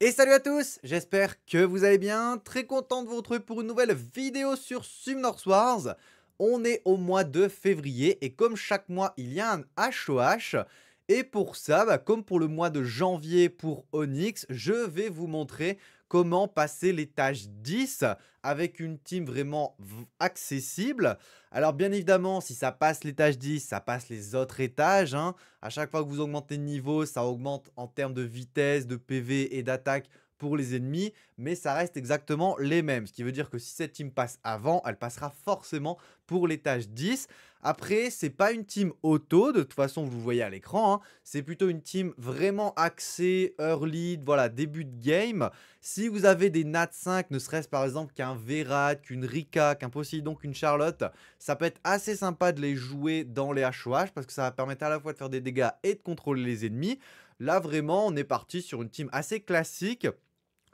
Et salut à tous, j'espère que vous allez bien, très content de vous retrouver pour une nouvelle vidéo sur Summoners Wars. On est au mois de février et comme chaque mois il y a un HOH, et pour ça, bah, comme pour le mois de janvier pour Onyx, je vais vous montrer comment passer l'étage 10 avec une team vraiment accessible. Alors bien évidemment, si ça passe l'étage 10, ça passe les autres étages. Hein. À chaque fois que vous augmentez de niveau, ça augmente en termes de vitesse, de PV et d'attaque pour les ennemis, mais ça reste exactement les mêmes. Ce qui veut dire que si cette team passe avant, elle passera forcément pour l'étage 10. Après, c'est pas une team auto, de toute façon vous voyez à l'écran, hein. c'est plutôt une team vraiment axée, early, voilà, début de game. Si vous avez des Nat 5, ne serait-ce par exemple qu'un Verat, qu'une Rika, qu'un donc qu'une Charlotte, ça peut être assez sympa de les jouer dans les HOH parce que ça va permettre à la fois de faire des dégâts et de contrôler les ennemis. Là vraiment, on est parti sur une team assez classique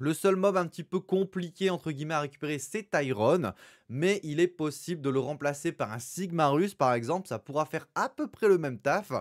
le seul mob un petit peu compliqué entre guillemets à récupérer c'est Tyrone, mais il est possible de le remplacer par un Sigmarus par exemple, ça pourra faire à peu près le même taf.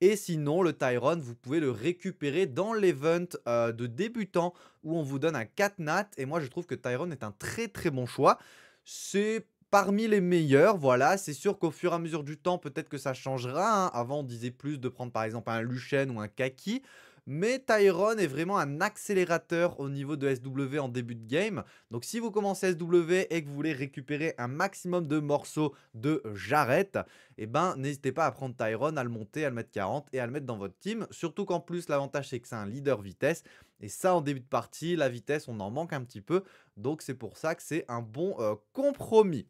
Et sinon, le Tyrone, vous pouvez le récupérer dans l'event euh, de débutant où on vous donne un nat. Et moi, je trouve que Tyrone est un très très bon choix. C'est parmi les meilleurs, voilà, c'est sûr qu'au fur et à mesure du temps, peut-être que ça changera, hein. avant on disait plus de prendre par exemple un Luchen ou un Kaki, mais Tyrone est vraiment un accélérateur au niveau de SW en début de game. Donc si vous commencez SW et que vous voulez récupérer un maximum de morceaux de jarrettes, eh ben n'hésitez pas à prendre Tyrone, à le monter, à le mettre 40 et à le mettre dans votre team. Surtout qu'en plus l'avantage c'est que c'est un leader vitesse. Et ça en début de partie, la vitesse on en manque un petit peu. Donc c'est pour ça que c'est un bon euh, compromis.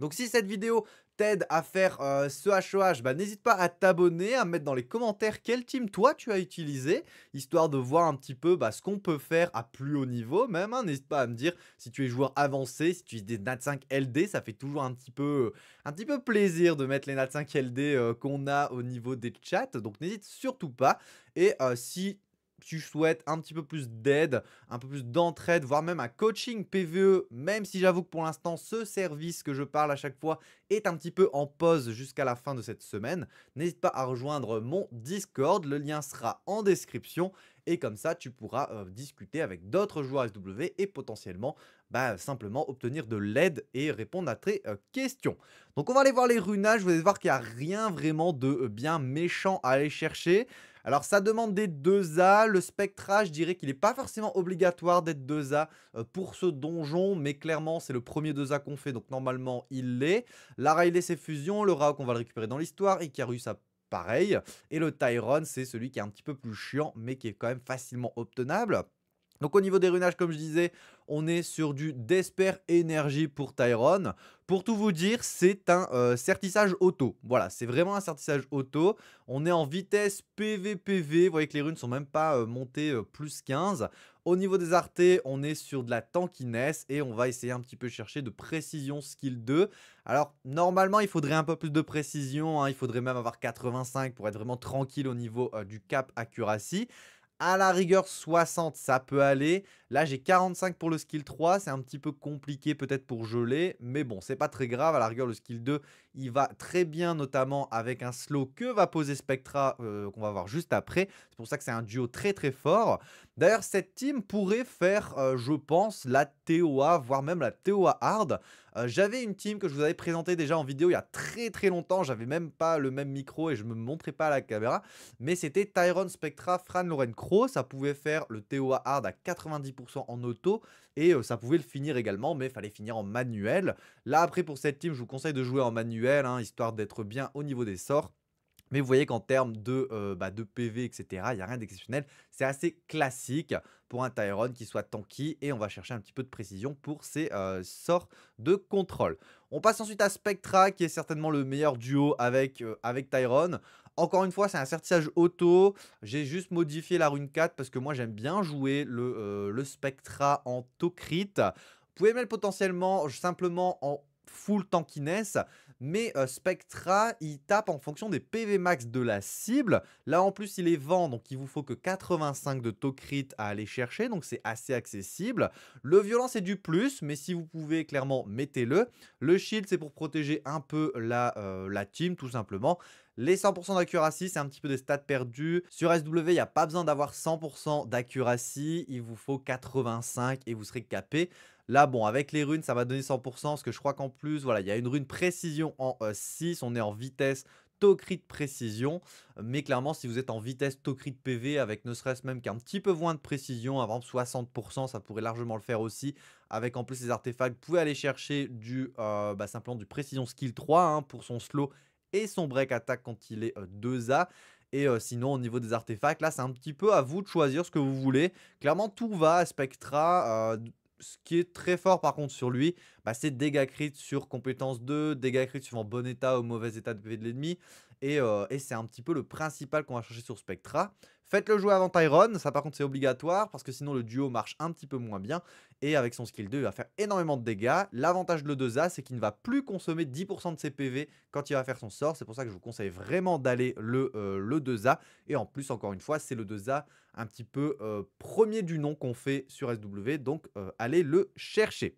Donc si cette vidéo t'aide à faire euh, ce HOH, bah, n'hésite pas à t'abonner, à mettre dans les commentaires quel team toi tu as utilisé, histoire de voir un petit peu bah, ce qu'on peut faire à plus haut niveau même. Hein. N'hésite pas à me dire si tu es joueur avancé, si tu es des Nat 5 LD, ça fait toujours un petit peu, un petit peu plaisir de mettre les Nat 5 LD euh, qu'on a au niveau des chats, donc n'hésite surtout pas. Et euh, si si tu souhaites un petit peu plus d'aide, un peu plus d'entraide, voire même un coaching PVE, même si j'avoue que pour l'instant ce service que je parle à chaque fois est un petit peu en pause jusqu'à la fin de cette semaine, n'hésite pas à rejoindre mon Discord, le lien sera en description et comme ça tu pourras euh, discuter avec d'autres joueurs SW et potentiellement bah, simplement obtenir de l'aide et répondre à tes euh, questions. Donc on va aller voir les runages, vous allez voir qu'il n'y a rien vraiment de euh, bien méchant à aller chercher. Alors ça demande des 2A, le Spectra, je dirais qu'il n'est pas forcément obligatoire d'être 2A euh, pour ce donjon, mais clairement c'est le premier 2A qu'on fait, donc normalement il l'est. La est c'est fusion, le Rao qu'on va le récupérer dans l'histoire, Icarus a pareil, et le Tyrone c'est celui qui est un petit peu plus chiant, mais qui est quand même facilement obtenable. Donc au niveau des runages, comme je disais, on est sur du Desper Energy pour Tyrone. Pour tout vous dire, c'est un certissage euh, auto. Voilà, c'est vraiment un certissage auto. On est en vitesse PVPV. Vous voyez que les runes sont même pas euh, montées euh, plus 15. Au niveau des artés, on est sur de la tankiness et on va essayer un petit peu chercher de précision skill 2. Alors normalement, il faudrait un peu plus de précision. Hein. Il faudrait même avoir 85 pour être vraiment tranquille au niveau du cap accuracy à la rigueur 60, ça peut aller. Là, j'ai 45 pour le skill 3. C'est un petit peu compliqué peut-être pour geler. Mais bon, c'est pas très grave. À la rigueur, le skill 2, il va très bien, notamment avec un slow que va poser Spectra, euh, qu'on va voir juste après. C'est pour ça que c'est un duo très très fort. D'ailleurs, cette team pourrait faire, euh, je pense, la TOA, voire même la TOA hard. Euh, j'avais une team que je vous avais présentée déjà en vidéo il y a très très longtemps. J'avais même pas le même micro et je me montrais pas à la caméra. Mais c'était Tyron Spectra, Fran Loren Crow. Ça pouvait faire le TOA hard à 90% en auto et euh, ça pouvait le finir également, mais fallait finir en manuel. Là, après, pour cette team, je vous conseille de jouer en manuel, hein, histoire d'être bien au niveau des sorts. Mais vous voyez qu'en termes de, euh, bah, de PV, etc., il n'y a rien d'exceptionnel. C'est assez classique pour un Tyrone qui soit tanky et on va chercher un petit peu de précision pour ses euh, sorts de contrôle. On passe ensuite à Spectra qui est certainement le meilleur duo avec, avec Tyrone. Encore une fois, c'est un certissage auto. J'ai juste modifié la rune 4 parce que moi j'aime bien jouer le, euh, Spectra en tocrit. Vous pouvez mettre potentiellement simplement en full tankiness, mais euh, Spectra, il tape en fonction des PV max de la cible. Là, en plus, il est vent, donc il vous faut que 85 de Tokrit à aller chercher, donc c'est assez accessible. Le violent, c'est du plus, mais si vous pouvez, clairement, mettez-le. Le shield, c'est pour protéger un peu la, euh, la team, tout simplement. Les 100% d'accuracy, c'est un petit peu des stats perdus. Sur SW, il n'y a pas besoin d'avoir 100% d'accuracy. Il vous faut 85 et vous serez capé. Là, bon, avec les runes, ça va donner 100%, parce que je crois qu'en plus, voilà, il y a une rune précision en e 6, on est en vitesse Tocrit de précision, mais clairement, si vous êtes en vitesse Tocrit PV, avec ne serait-ce même qu'un petit peu moins de précision, avant 60%, ça pourrait largement le faire aussi, avec en plus les artefacts, vous pouvez aller chercher du, euh, bah, simplement du précision skill 3, hein, pour son slow et son break attaque quand il est 2A. Et sinon, au niveau des artefacts, là, c'est un petit peu à vous de choisir ce que vous voulez. Clairement, tout va à Spectra. ce qui est très fort par contre sur lui, bah, c'est dégâts crit sur compétence 2, dégâts crit suivant bon état ou mauvais état de PV de l'ennemi. Et, et c'est un petit peu le principal qu'on va chercher sur Spectra. Faites-le jouer avant Tyrone, ça par contre c'est obligatoire parce que sinon le duo marche un petit peu moins bien et avec son skill 2, il va faire énormément de dégâts. L'avantage de le 2A, c'est qu'il ne va plus consommer 10% de ses PV quand il va faire son sort. C'est pour ça que je vous conseille vraiment d'aller le, euh, le 2A. Et en plus, encore une fois, c'est le 2A un petit peu euh, premier du nom qu'on fait sur SW, donc euh, allez le chercher.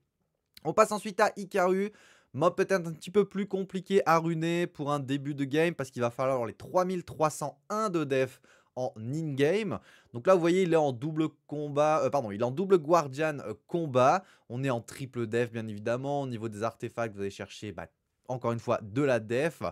On passe ensuite à Ikaru. Mob peut-être un petit peu plus compliqué à runer pour un début de game parce qu'il va falloir les 3301 de def en in-game. Donc là, vous voyez, il est en double combat, euh, pardon, il est en double guardian euh, combat. On est en triple def, bien évidemment. Au niveau des artefacts, vous allez chercher, bah, encore une fois, de la def.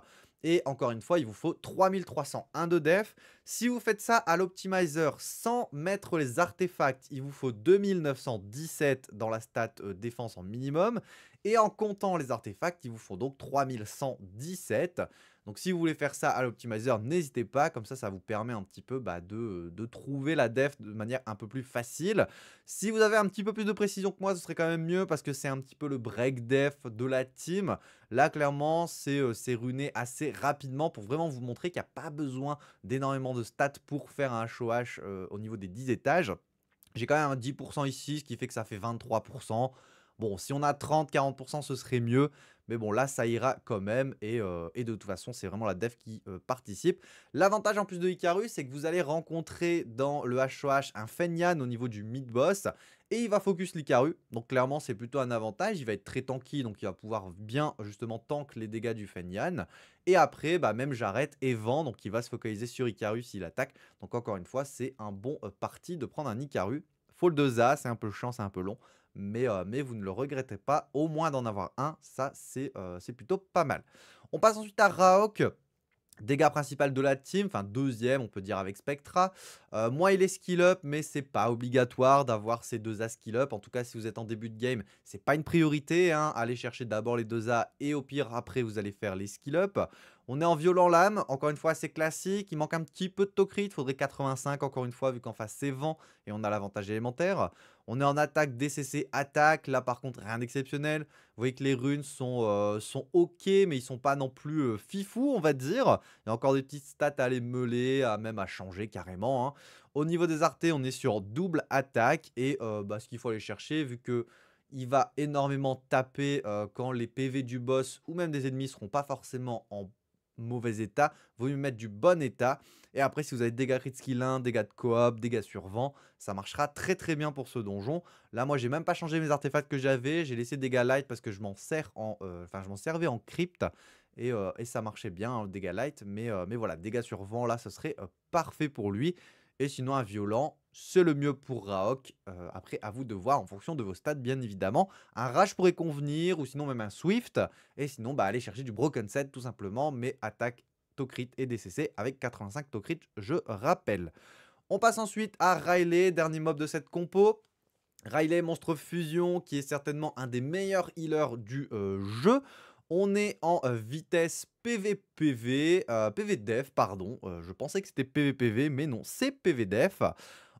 Et encore une fois, il vous faut 3301 de def. Si vous faites ça à l'optimizer sans mettre les artefacts, il vous faut 2917 dans la stat euh, défense en minimum. Et en comptant les artefacts, il vous faut donc 3117. Donc si vous voulez faire ça à l'optimizer, n'hésitez pas, comme ça ça vous permet un petit peu bah, de, trouver la def de manière un peu plus facile. Si vous avez un petit peu plus de précision que moi, ce serait quand même mieux parce que c'est un petit peu le break def de la team. Là clairement c'est ruiné euh, runé assez rapidement pour vraiment vous montrer qu'il n'y a pas besoin d'énormément de stats pour faire un HOH euh, au niveau des 10 étages. J'ai quand même un 10% ici, ce qui fait que ça fait 23%. Bon, si on a 30-40%, ce serait mieux. Mais bon, là, ça ira quand même. Euh, et, de toute façon, c'est vraiment la dev qui euh, participe. L'avantage en plus de Icarus, c'est que vous allez rencontrer dans le HOH un Fenyan au niveau du mid-boss. Et il va focus l'Icaru, donc clairement c'est plutôt un avantage, il va être très tanky, donc il va pouvoir bien justement tank les dégâts du Fenyan. Et après, bah, même j'arrête et vend, donc il va se focaliser sur Icarus s'il attaque. Donc encore une fois, c'est un bon euh, parti de prendre un Icarus. Faut 2A, c'est un peu chiant, c'est un peu long, euh, mais, vous ne le regrettez pas, au moins d'en avoir un, ça c'est euh, plutôt pas mal. On passe ensuite à Raok. Dégâts principal de la team, enfin deuxième on peut dire avec Spectra. Euh, moi il est skill up mais c'est pas obligatoire d'avoir ces deux A skill up. En tout cas si vous êtes en début de game c'est pas une priorité. Hein. Allez chercher d'abord les deux A et au pire après vous allez faire les skill up. On est en violent lame, encore une fois assez classique, il manque un petit peu de tocrit, il faudrait 85 encore une fois vu qu'en face c'est vent et on a l'avantage élémentaire. On est en attaque, DCC, attaque, là par contre rien d'exceptionnel. Vous voyez que les runes sont, euh, ok mais ils sont pas non plus euh, fifou on va dire. Il y a encore des petites stats à les meuler, à même à changer carrément. Hein. Au niveau des artés on est sur double attaque et euh, bah, ce qu'il faut aller chercher vu que il va énormément taper quand les PV du boss ou même des ennemis seront pas forcément en mauvais état, vous lui mettre du bon état. Et après, si vous avez dégâts critiques dégâts de coop, dégâts sur vent, ça marchera très très bien pour ce donjon. Là, moi, j'ai même pas changé mes artefacts que j'avais, j'ai laissé dégâts light parce que je m'en sers en, euh, je m'en servais en crypte. Et, euh, ça marchait bien, le hein, dégâts light, mais, euh, mais voilà, dégâts sur vent, là, ce serait parfait pour lui. Et sinon, un violent, c'est le mieux pour Raok. Euh, après, à vous de voir en fonction de vos stats, bien évidemment. Un Rage pourrait convenir, ou sinon même un Swift. Et sinon, bah, aller chercher du Broken Set, tout simplement, mais attaque, Tokrit et DCC avec 85 Tokrit, je rappelle. On passe ensuite à Riley, dernier mob de cette compo. Riley, monstre fusion, qui est certainement un des meilleurs healers du euh, jeu. On est en euh, vitesse PVPV, euh, PVDEF, pardon. je pensais que c'était PVPV, mais non, c'est PVDEF.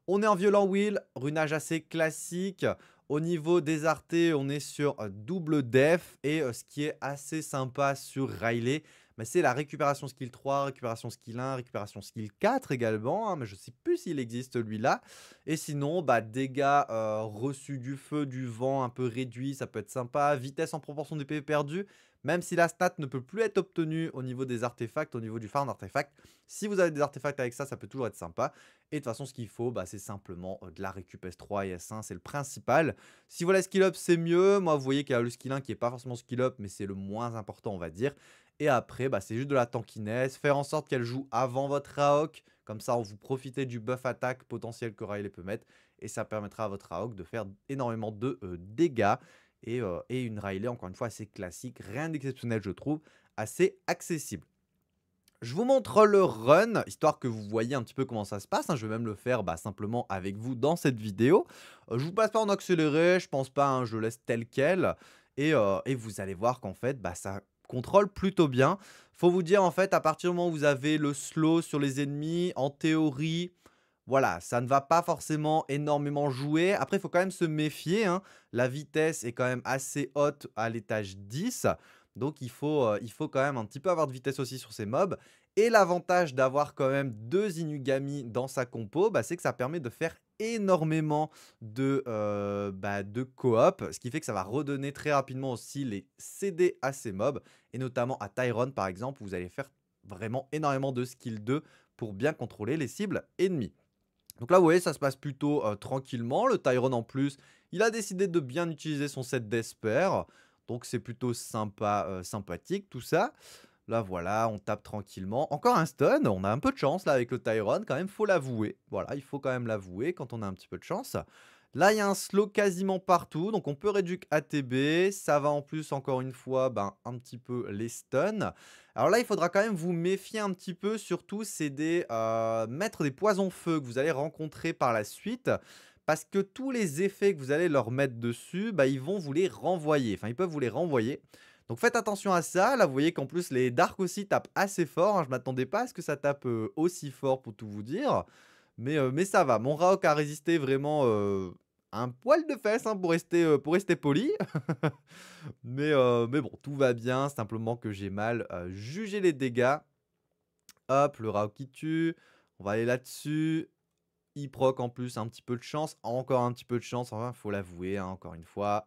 On est en violent wheel, runage assez classique. Au niveau des artés, on est sur euh, double def et euh, ce qui est assez sympa sur Riley, mais c'est la récupération skill 3, récupération skill 1, récupération skill 4 également, hein, mais je sais plus s'il existe lui-là. Et sinon, bah, dégâts euh, reçus du feu, du vent un peu réduit, ça peut être sympa, vitesse en proportion des PV perdus, même si la stat ne peut plus être obtenue au niveau des artefacts, au niveau du farm artefact. Si vous avez des artefacts avec ça, ça peut toujours être sympa. Et de toute façon, ce qu'il faut, bah, c'est simplement euh, de la récup S3 et S1, c'est le principal. Si vous voulez skill up, c'est mieux. Moi, vous voyez qu'il y a le skill 1 qui n'est pas forcément skill up, mais c'est le moins important, on va dire. Et après, bah, c'est juste de la tankiness, faire en sorte qu'elle joue avant votre Raok, comme ça vous profitez du buff attaque potentiel que Riley peut mettre, et ça permettra à votre Raok de faire énormément de euh, dégâts. Et, euh, et, une Riley, encore une fois, assez classique, rien d'exceptionnel je trouve, assez accessible. Je vous montre le run, histoire que vous voyez un petit peu comment ça se passe. Hein. Je vais même le faire bah, simplement avec vous dans cette vidéo. Je euh, je vous passe pas en accéléré, je pense pas, Je hein, je laisse tel quel. Et, et vous allez voir qu'en fait, bah, ça contrôle plutôt bien. Faut vous dire en fait, à partir du moment où vous avez le slow sur les ennemis, en théorie, voilà, ça ne va pas forcément énormément jouer. Après, il faut quand même se méfier. Hein. La vitesse est quand même assez haute à l'étage 10. Donc il faut, euh, il faut quand même un petit peu avoir de vitesse aussi sur ces mobs. Et l'avantage d'avoir quand même deux Inugami dans sa compo, bah, c'est que ça permet de faire énormément de, euh, bah, de coop, ce qui fait que ça va redonner très rapidement aussi les CD à ses mobs, et notamment à Tyrone par exemple, vous allez faire vraiment énormément de skill 2 pour bien contrôler les cibles ennemies. Donc là, vous voyez, ça se passe plutôt euh, tranquillement. Le Tyrone, en plus, il a décidé de bien utiliser son set d'Esper. Donc c'est plutôt sympa, euh, sympathique tout ça. Là, voilà, on tape tranquillement. Encore un stun, on a un peu de chance là avec le Tyrone, quand même, faut l'avouer. Voilà, il faut quand même l'avouer quand on a un petit peu de chance. Là, il y a un slow quasiment partout, donc on peut réduire ATB. Ça va en plus, encore une fois, ben, un petit peu les stuns. Alors là, il faudra quand même vous méfier un petit peu, surtout, c'est des euh, des poisons-feu que vous allez rencontrer par la suite. Parce que tous les effets que vous allez leur mettre dessus, ben, ils vont vous les renvoyer. Enfin, ils peuvent vous les renvoyer. Donc faites attention à ça. Là, vous voyez qu'en plus, les darks aussi tapent assez fort. je hein. Je m'attendais pas à ce que ça tape euh, aussi fort pour tout vous dire. Mais, euh, mais ça va. Mon Raok a résisté vraiment euh, un poil de fesses hein, pour, rester, pour rester poli. mais, mais bon, tout va bien. Simplement que j'ai mal jugé les dégâts. Hop, le Raok qui tue. On va aller là-dessus. Il proc en plus un petit peu de chance. Encore un petit peu de chance. Enfin, faut l'avouer, hein, encore une fois.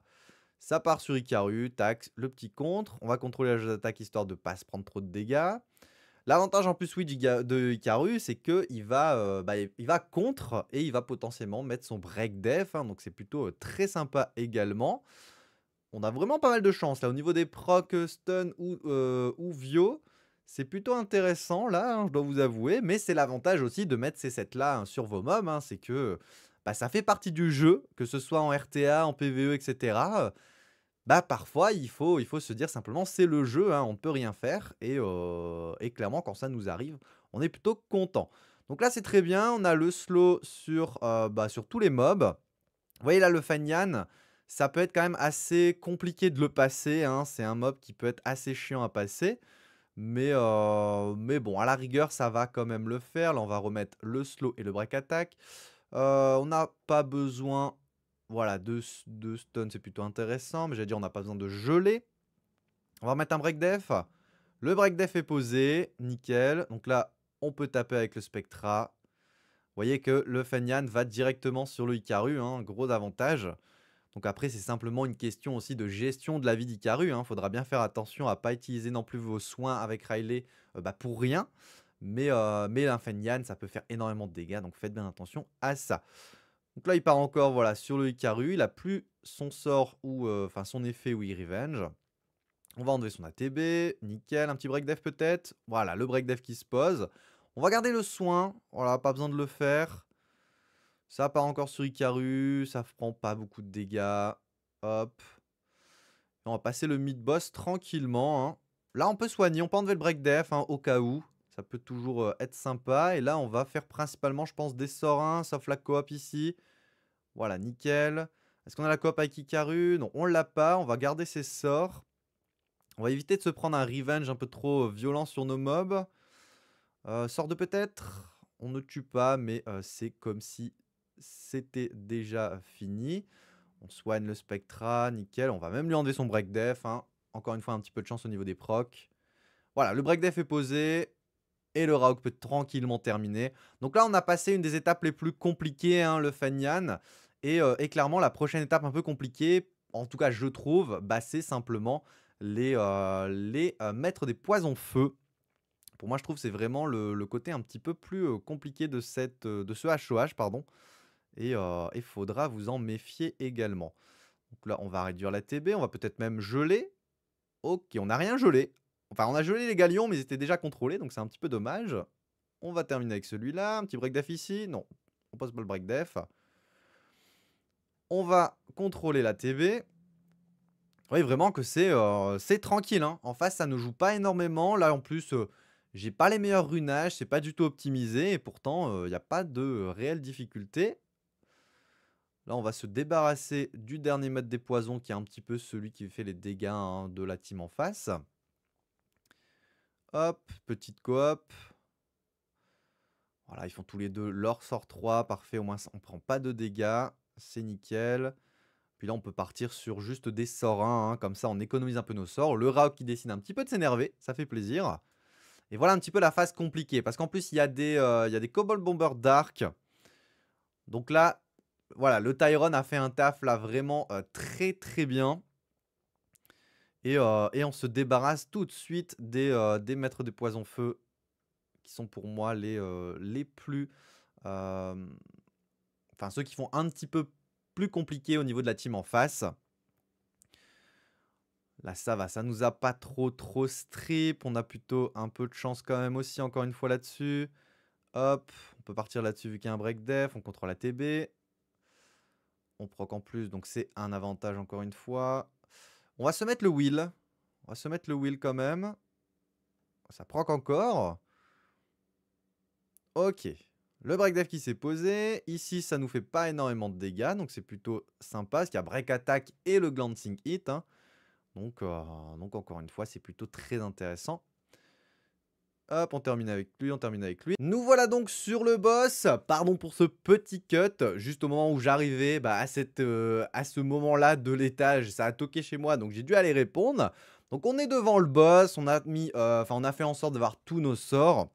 Ça part sur Ikaru, le petit contre. On va contrôler la jeu d'attaque histoire de ne pas se prendre trop de dégâts. L'avantage en plus de Ikaru, c'est qu'il va, euh, bah, il va contre et il va potentiellement mettre son break def. Hein, donc c'est plutôt euh, très sympa également. On a vraiment pas mal de chance là au niveau des proc stun ou, euh, ou Vio. C'est plutôt intéressant là, hein, je dois vous avouer. Mais c'est l'avantage aussi de mettre ces sets là hein, sur vos mobs. c'est que bah, ça fait partie du jeu, que ce soit en RTA, en PVE, etc. Bah, parfois, il faut, il faut se dire simplement, c'est le jeu, hein, on ne peut rien faire. Euh, et, clairement, quand ça nous arrive, on est plutôt content. Donc là, c'est très bien. On a le slow sur, euh, bah, sur tous les mobs. Vous voyez là, le Fanyan, ça peut être quand même assez compliqué de le passer. Hein. C'est un mob qui peut être assez chiant à passer. Mais, euh, mais bon, à la rigueur, ça va quand même le faire. Là, on va remettre le slow et le break attack. Euh, on n'a pas besoin voilà, de, de stun, c'est plutôt intéressant. Mais j'allais dire, on n'a pas besoin de geler. On va remettre un break def. Le break def est posé, nickel. Donc là, on peut taper avec le Spectra. Vous voyez que le Fenyan va directement sur le Icaru, un hein, gros avantage. Donc après, c'est simplement une question aussi de gestion de la vie d'Icaru. Il hein. faudra bien faire attention à ne pas utiliser non plus vos soins avec Riley euh, bah, pour rien. Mais, euh, ça peut faire énormément de dégâts, donc faites bien attention à ça. Donc là, il part encore voilà, sur le Ikaru, Il a plus son sort ou enfin son effet il revenge. On va enlever son ATB. Nickel. Un petit break def peut-être. Voilà, le break def qui se pose. On va garder le soin. Voilà, pas besoin de le faire. Ça part encore sur Ikaru, Ça prend pas beaucoup de dégâts. Hop. on va passer le mid-boss tranquillement. Hein. Là, on peut soigner. On peut enlever le break def hein, au cas où ça peut toujours être sympa. Et là, on va faire principalement, je pense, des sorts, sauf la coop ici. Voilà, nickel. Est-ce qu'on a la coop avec Ikaru Non, on l'a pas. On va garder ses sorts. On va éviter de se prendre un revenge un peu trop violent sur nos mobs. sort de peut-être On ne tue pas, mais c'est comme si c'était déjà fini. On soigne le Spectra, nickel. On va même lui enlever son break def. Hein. Encore une fois, un petit peu de chance au niveau des procs. Voilà, le break def est posé et le Raok peut tranquillement terminer. Donc là, on a passé une des étapes les plus compliquées, hein, le Fanyan. Euh, et, clairement, la prochaine étape un peu compliquée, en tout cas je trouve, bah, c'est simplement les, euh, euh, mettre des poisons-feu. Pour moi, je trouve c'est vraiment le, côté un petit peu plus compliqué de, cette, de ce HOH. Pardon. Et il faudra vous en méfier également. Donc là, on va réduire la TB, on va peut-être même geler. Ok, on n'a rien gelé. Enfin, on a gelé les galions, mais ils étaient déjà contrôlés, donc c'est un petit peu dommage. On va terminer avec celui-là. Un petit break def ici. Non, on passe pas le break def. On va contrôler la TV. Vous voyez vraiment que c'est euh, tranquille. Hein. En face, ça ne joue pas énormément. Là, en plus, euh, j'ai pas les meilleurs runages. C'est pas du tout optimisé. Et pourtant, euh, il n'y a pas de réelle difficulté. Là, on va se débarrasser du dernier mode des poisons qui est un petit peu celui qui fait les dégâts hein, de la team en face. Hop, petite coop. Voilà, ils font tous les deux leur sort 3, parfait, au moins on prend pas de dégâts, c'est nickel. Puis là, on peut partir sur juste des sorts 1, hein, hein, comme ça on économise un peu nos sorts. Le Rao qui décide un petit peu de s'énerver, ça fait plaisir. Et voilà un petit peu la phase compliquée, parce qu'en plus, il y, a des, euh, y a des Cobalt Bomber Dark. Donc là, voilà, le Tyron a fait un taf là vraiment euh, très très bien. Et, on se débarrasse tout de suite des, des maîtres des poisons feu, qui sont pour moi les, les plus... Enfin, ceux qui font un petit peu plus compliqué au niveau de la team en face. Là, ça va, ça nous a pas trop, trop strip. On a plutôt un peu de chance quand même aussi, encore une fois, là-dessus. Hop, on peut partir là-dessus vu qu'il y a un break def. On contrôle la TB. On proc en plus, donc c'est un avantage encore une fois. On va se mettre le wheel. On va se mettre le wheel quand même. Ça prend encore. Ok. Le dev qui s'est posé. Ici, ça nous fait pas énormément de dégâts. Donc, c'est plutôt sympa. Parce qu'il y a break attack et le glancing hit. Hein. Donc, euh, donc, encore une fois, c'est plutôt très intéressant. Hop, on termine avec lui, on termine avec lui. Nous voilà donc sur le boss. Pardon pour ce petit cut. Juste au moment où j'arrivais, bah, à, cette, euh, à ce moment-là de l'étage, ça a toqué chez moi, donc j'ai dû aller répondre. Donc on est devant le boss, on a, mis, euh, on a fait en sorte d'avoir tous nos sorts.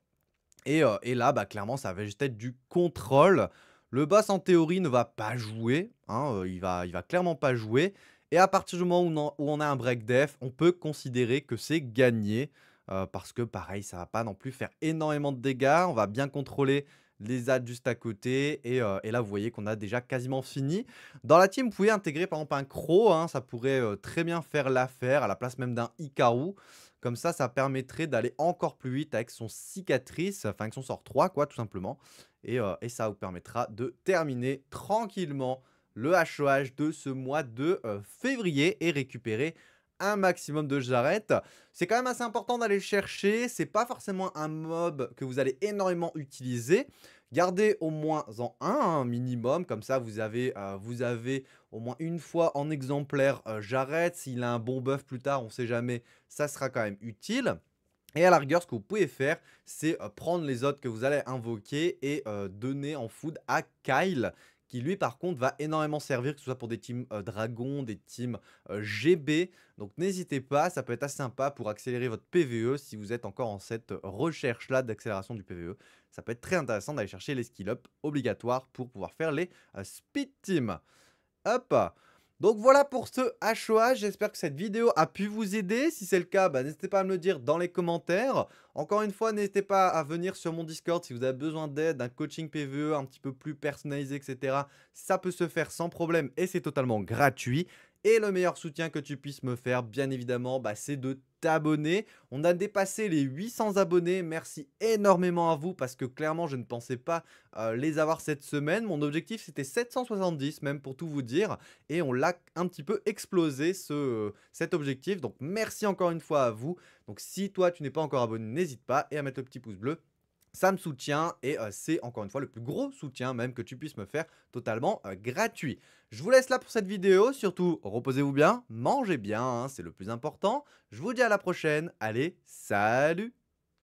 Et, euh, là, bah, clairement, ça va juste être du contrôle. Le boss, en théorie, ne va pas jouer. Hein, il, va, il va clairement pas jouer. Et à partir du moment où on, a un break def, on peut considérer que c'est gagné. Euh, parce que pareil, ça va pas non plus faire énormément de dégâts. On va bien contrôler les ads juste à côté. Euh, et, là, vous voyez qu'on a déjà quasiment fini. Dans la team, vous pouvez intégrer par exemple un Crow. Hein. ça pourrait euh, très bien faire l'affaire à la place même d'un Ikaru. Comme ça, ça permettrait d'aller encore plus vite avec son cicatrice, enfin avec son sort 3, quoi, tout simplement. Et, et ça vous permettra de terminer tranquillement le HOH de ce mois de février et récupérer un maximum de jarrettes. C'est quand même assez important d'aller chercher, c'est pas forcément un mob que vous allez énormément utiliser. Gardez au moins en un, hein, minimum, comme ça vous avez, euh, vous avez au moins une fois en exemplaire euh, S'il a un bon buff plus tard, on sait jamais, ça sera quand même utile. Et à la rigueur, ce que vous pouvez faire, c'est euh, prendre les autres que vous allez invoquer et euh, donner en food à Kyle qui lui par contre va énormément servir, que ce soit pour des teams dragons, des teams GB. Donc n'hésitez pas, ça peut être assez sympa pour accélérer votre PVE si vous êtes encore en cette recherche-là d'accélération du PVE. Ça peut être très intéressant d'aller chercher les skill-up obligatoires pour pouvoir faire les speed teams. Hop donc voilà pour ce HOA, j'espère que cette vidéo a pu vous aider, si c'est le cas, bah, n'hésitez pas à me le dire dans les commentaires. Encore une fois, n'hésitez pas à venir sur mon Discord si vous avez besoin d'aide, d'un coaching PVE un petit peu plus personnalisé, etc. Ça peut se faire sans problème et c'est totalement gratuit. Et le meilleur soutien que tu puisses me faire, bien évidemment, bah, c'est de t'abonner. On a dépassé les 800 abonnés. Merci énormément à vous parce que clairement, je ne pensais pas euh, les avoir cette semaine. Mon objectif, c'était 770 même pour tout vous dire. Et on l'a un petit peu explosé ce, euh, cet objectif. Donc merci encore une fois à vous. Donc si toi, tu n'es pas encore abonné, n'hésite pas et à mettre le petit pouce bleu ça me soutient et euh, c'est encore une fois le plus gros soutien même que tu puisses me faire totalement euh, gratuit. Je vous laisse là pour cette vidéo, surtout reposez-vous bien, mangez bien, hein, c'est le plus important. Je vous dis à la prochaine, allez, salut